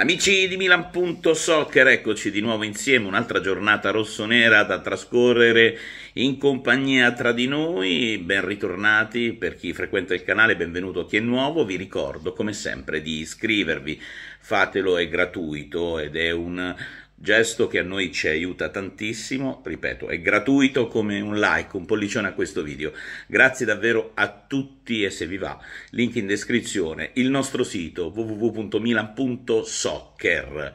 Amici di Milan.soccer, eccoci di nuovo insieme, un'altra giornata rossonera da trascorrere in compagnia tra di noi, ben ritornati per chi frequenta il canale, benvenuto a chi è nuovo, vi ricordo come sempre di iscrivervi, fatelo è gratuito ed è un gesto che a noi ci aiuta tantissimo, ripeto, è gratuito come un like, un pollicione a questo video. Grazie davvero a tutti e se vi va, link in descrizione, il nostro sito www.milan.soccer.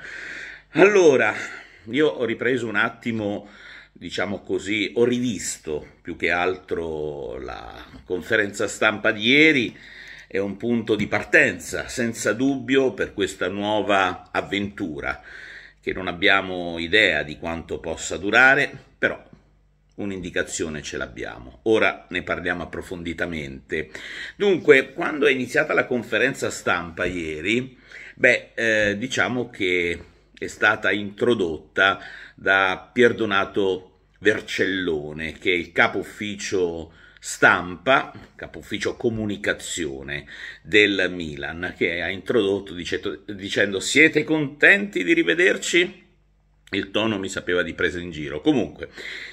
Allora, io ho ripreso un attimo, diciamo così, ho rivisto più che altro la conferenza stampa di ieri, è un punto di partenza, senza dubbio, per questa nuova avventura che non abbiamo idea di quanto possa durare, però un'indicazione ce l'abbiamo. Ora ne parliamo approfonditamente. Dunque, quando è iniziata la conferenza stampa ieri, beh, eh, diciamo che è stata introdotta da Pierdonato Vercellone, che è il capo ufficio stampa, capo ufficio comunicazione del Milan, che ha introdotto diceto, dicendo siete contenti di rivederci? Il tono mi sapeva di presa in giro. Comunque,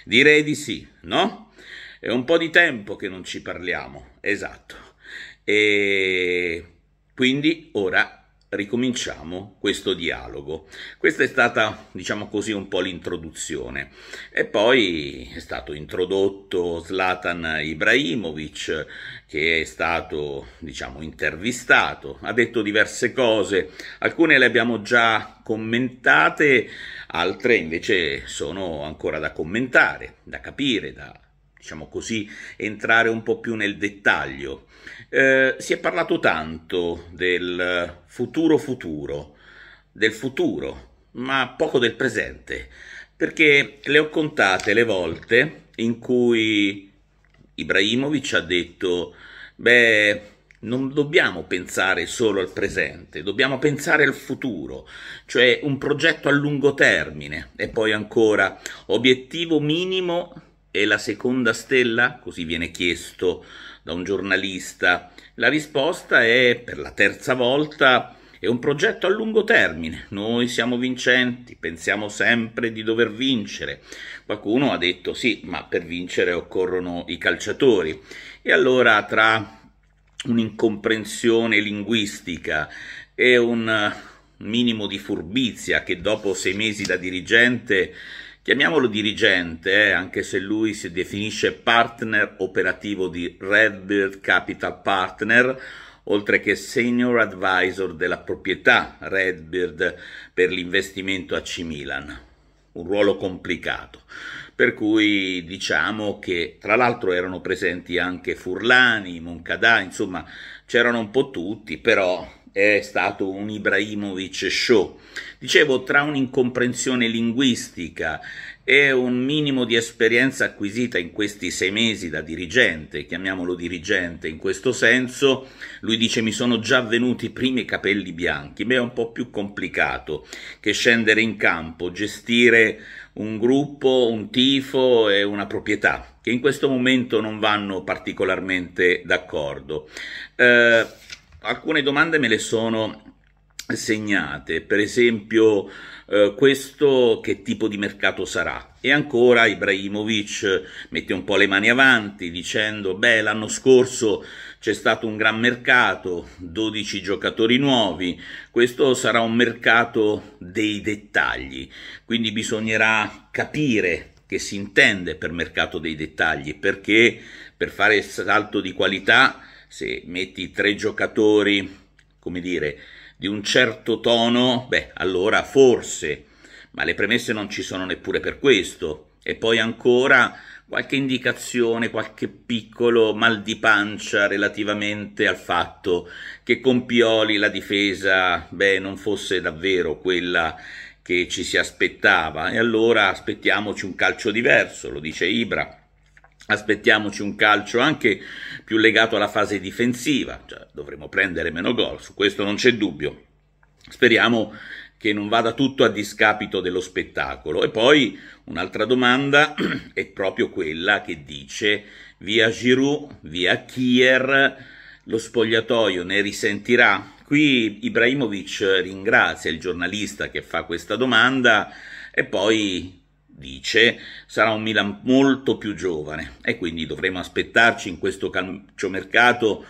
direi di sì, no? È un po' di tempo che non ci parliamo, esatto. E quindi ora ricominciamo questo dialogo. Questa è stata, diciamo così, un po' l'introduzione. E poi è stato introdotto Zlatan Ibrahimovic, che è stato, diciamo, intervistato, ha detto diverse cose, alcune le abbiamo già commentate, altre invece sono ancora da commentare, da capire, da diciamo così, entrare un po' più nel dettaglio. Eh, si è parlato tanto del futuro futuro, del futuro, ma poco del presente, perché le ho contate le volte in cui Ibrahimovic ha detto, beh, non dobbiamo pensare solo al presente, dobbiamo pensare al futuro, cioè un progetto a lungo termine e poi ancora obiettivo minimo è la seconda stella? Così viene chiesto da un giornalista. La risposta è, per la terza volta, è un progetto a lungo termine. Noi siamo vincenti, pensiamo sempre di dover vincere. Qualcuno ha detto sì, ma per vincere occorrono i calciatori. E allora tra un'incomprensione linguistica e un minimo di furbizia che dopo sei mesi da dirigente Chiamiamolo dirigente, eh, anche se lui si definisce partner operativo di Redbird Capital Partner, oltre che senior advisor della proprietà Redbird per l'investimento a Cimilan. Un ruolo complicato. Per cui diciamo che tra l'altro erano presenti anche Furlani, Moncadà, insomma c'erano un po' tutti, però è stato un Ibrahimovic show. Dicevo, tra un'incomprensione linguistica e un minimo di esperienza acquisita in questi sei mesi da dirigente, chiamiamolo dirigente in questo senso, lui dice mi sono già venuti i primi capelli bianchi, beh è un po' più complicato che scendere in campo, gestire un gruppo, un tifo e una proprietà, che in questo momento non vanno particolarmente d'accordo. Eh, alcune domande me le sono segnate, per esempio eh, questo che tipo di mercato sarà? E ancora Ibrahimovic mette un po' le mani avanti dicendo beh l'anno scorso c'è stato un gran mercato, 12 giocatori nuovi, questo sarà un mercato dei dettagli, quindi bisognerà capire che si intende per mercato dei dettagli perché per fare il salto di qualità se metti tre giocatori, come dire, di un certo tono, beh, allora forse, ma le premesse non ci sono neppure per questo. E poi ancora qualche indicazione, qualche piccolo mal di pancia relativamente al fatto che con Pioli la difesa, beh, non fosse davvero quella che ci si aspettava. E allora aspettiamoci un calcio diverso, lo dice Ibra Aspettiamoci un calcio anche più legato alla fase difensiva, cioè dovremo prendere meno gol, su questo non c'è dubbio. Speriamo che non vada tutto a discapito dello spettacolo. E poi un'altra domanda è proprio quella che dice via Giroud, via Kier, lo spogliatoio ne risentirà? Qui Ibrahimovic ringrazia il giornalista che fa questa domanda e poi dice, sarà un Milan molto più giovane e quindi dovremo aspettarci in questo calciomercato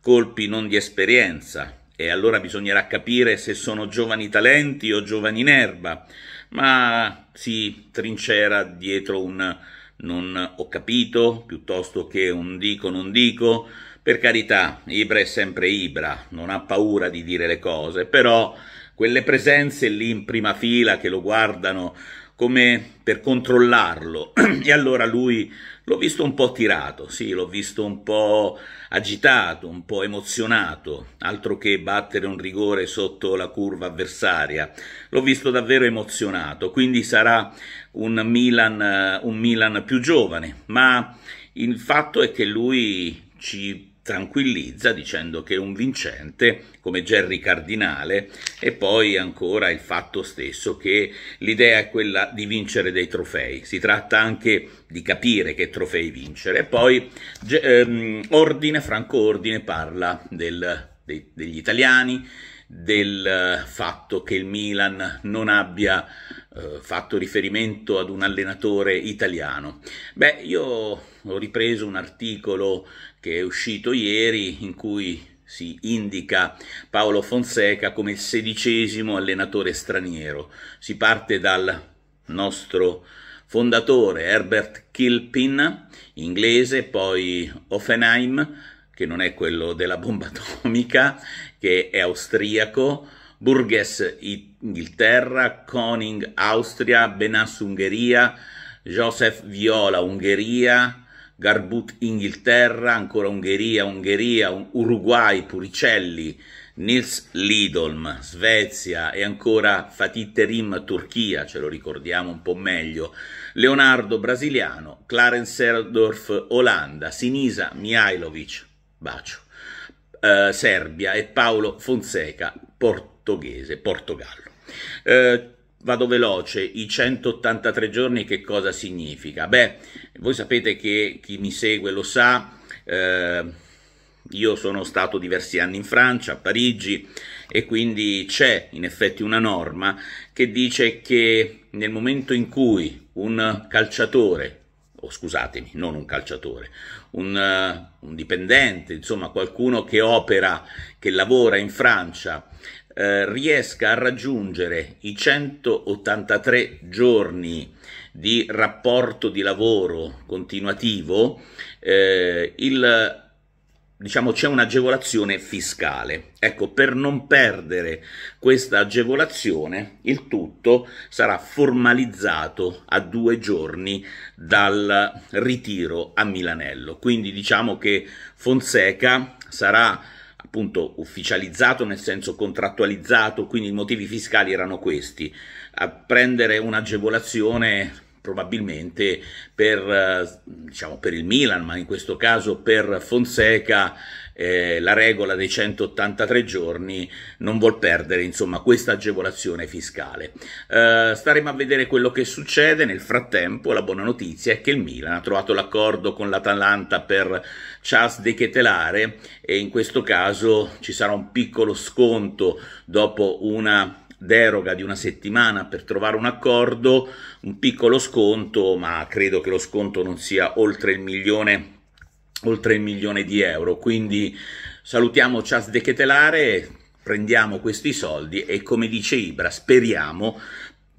colpi non di esperienza e allora bisognerà capire se sono giovani talenti o giovani in erba, ma si trincera dietro un non ho capito piuttosto che un dico non dico. Per carità, Ibra è sempre Ibra, non ha paura di dire le cose, però quelle presenze lì in prima fila che lo guardano come per controllarlo e allora lui l'ho visto un po' tirato, sì, l'ho visto un po' agitato, un po' emozionato, altro che battere un rigore sotto la curva avversaria, l'ho visto davvero emozionato, quindi sarà un Milan, eh, un Milan più giovane, ma il fatto è che lui ci tranquillizza dicendo che è un vincente come Gerry Cardinale e poi ancora il fatto stesso che l'idea è quella di vincere dei trofei, si tratta anche di capire che trofei vincere. E poi ehm, Ordine, Franco Ordine parla del dei, degli italiani, del eh, fatto che il Milan non abbia eh, fatto riferimento ad un allenatore italiano. Beh, io ho ripreso un articolo che è uscito ieri in cui si indica Paolo Fonseca come il sedicesimo allenatore straniero. Si parte dal nostro fondatore Herbert Kilpin, inglese, poi Offenheim, che non è quello della bomba atomica, che è austriaco, Burgess Inghilterra, Koning Austria, Benas Ungheria, Joseph Viola Ungheria, Garbut Inghilterra, ancora Ungheria, Ungheria, Uruguay, Puricelli, Nils Lidolm, Svezia e ancora Fatih Terim Turchia, ce lo ricordiamo un po' meglio, Leonardo Brasiliano, Clarence Serdorf Olanda, Sinisa Mihailovic Bacio. Eh, Serbia e Paolo Fonseca, portoghese, Portogallo. Eh, vado veloce, i 183 giorni che cosa significa? Beh, voi sapete che chi mi segue lo sa, eh, io sono stato diversi anni in Francia, a Parigi, e quindi c'è in effetti una norma che dice che nel momento in cui un calciatore o scusatemi, non un calciatore, un, eh, un dipendente, insomma qualcuno che opera, che lavora in Francia, eh, riesca a raggiungere i 183 giorni di rapporto di lavoro continuativo, eh, il diciamo c'è un'agevolazione fiscale. Ecco, per non perdere questa agevolazione, il tutto sarà formalizzato a due giorni dal ritiro a Milanello. Quindi diciamo che Fonseca sarà appunto ufficializzato nel senso contrattualizzato, quindi i motivi fiscali erano questi, a prendere un'agevolazione probabilmente per, eh, diciamo, per il Milan, ma in questo caso per Fonseca, eh, la regola dei 183 giorni non vuol perdere insomma questa agevolazione fiscale. Eh, staremo a vedere quello che succede. Nel frattempo, la buona notizia è che il Milan ha trovato l'accordo con l'Atalanta per Chas De Ketelare e in questo caso ci sarà un piccolo sconto dopo una deroga di una settimana per trovare un accordo, un piccolo sconto, ma credo che lo sconto non sia oltre il milione, oltre il milione di euro. Quindi salutiamo Chas De Chetelare, prendiamo questi soldi e come dice Ibra speriamo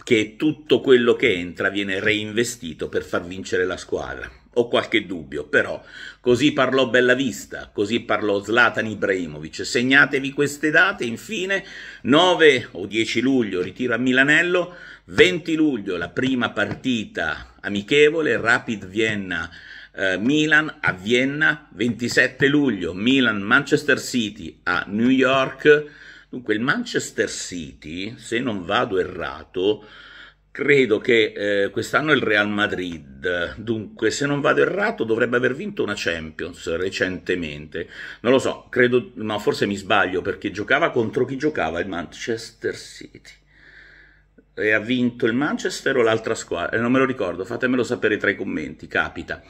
che tutto quello che entra viene reinvestito per far vincere la squadra. Ho qualche dubbio, però così parlò Bellavista, così parlò Zlatan Ibrahimovic. Segnatevi queste date, infine 9 o 10 luglio ritiro a Milanello, 20 luglio la prima partita amichevole, Rapid Vienna eh, Milan a Vienna, 27 luglio Milan Manchester City a New York. Dunque il Manchester City, se non vado errato, credo che eh, quest'anno il Real Madrid, dunque se non vado errato dovrebbe aver vinto una Champions recentemente, non lo so, credo, ma forse mi sbaglio perché giocava contro chi giocava il Manchester City. E ha vinto il Manchester o l'altra squadra? Eh, non me lo ricordo, fatemelo sapere tra i commenti, capita.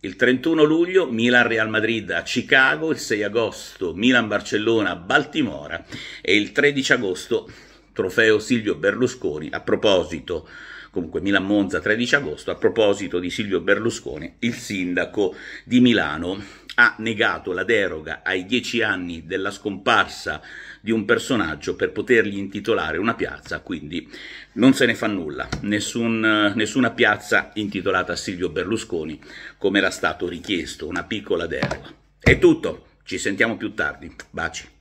Il 31 luglio Milan-Real Madrid a Chicago, il 6 agosto Milan-Barcellona a Baltimora e il 13 agosto trofeo Silvio Berlusconi a proposito comunque Milan Monza 13 agosto, a proposito di Silvio Berlusconi, il sindaco di Milano ha negato la deroga ai dieci anni della scomparsa di un personaggio per potergli intitolare una piazza, quindi non se ne fa nulla, Nessun, nessuna piazza intitolata a Silvio Berlusconi come era stato richiesto, una piccola deroga. È tutto, ci sentiamo più tardi, baci.